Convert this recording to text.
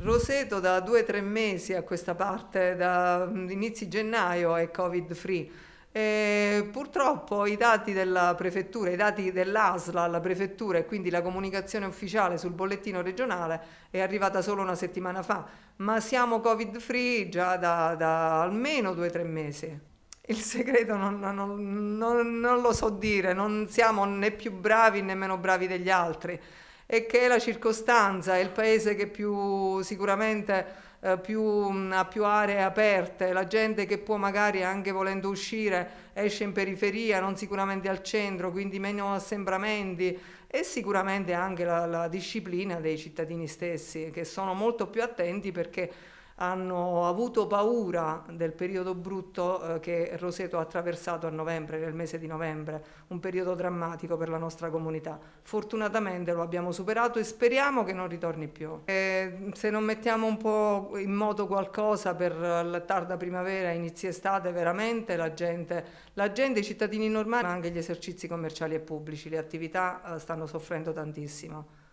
Roseto da due o tre mesi a questa parte, da inizi gennaio è covid free. E purtroppo i dati della prefettura, i dati dell'ASLA alla prefettura e quindi la comunicazione ufficiale sul bollettino regionale è arrivata solo una settimana fa, ma siamo covid free già da, da almeno due o tre mesi. Il segreto non, non, non, non lo so dire, non siamo né più bravi né meno bravi degli altri e che è la circostanza, è il paese che più sicuramente eh, più, ha più aree aperte, la gente che può magari anche volendo uscire esce in periferia, non sicuramente al centro, quindi meno assembramenti e sicuramente anche la, la disciplina dei cittadini stessi che sono molto più attenti perché hanno avuto paura del periodo brutto eh, che Roseto ha attraversato a novembre, nel mese di novembre, un periodo drammatico per la nostra comunità. Fortunatamente lo abbiamo superato e speriamo che non ritorni più. E se non mettiamo un po' in moto qualcosa per la tarda primavera, inizio estate, veramente la gente, la gente i cittadini normali, ma anche gli esercizi commerciali e pubblici, le attività eh, stanno soffrendo tantissimo.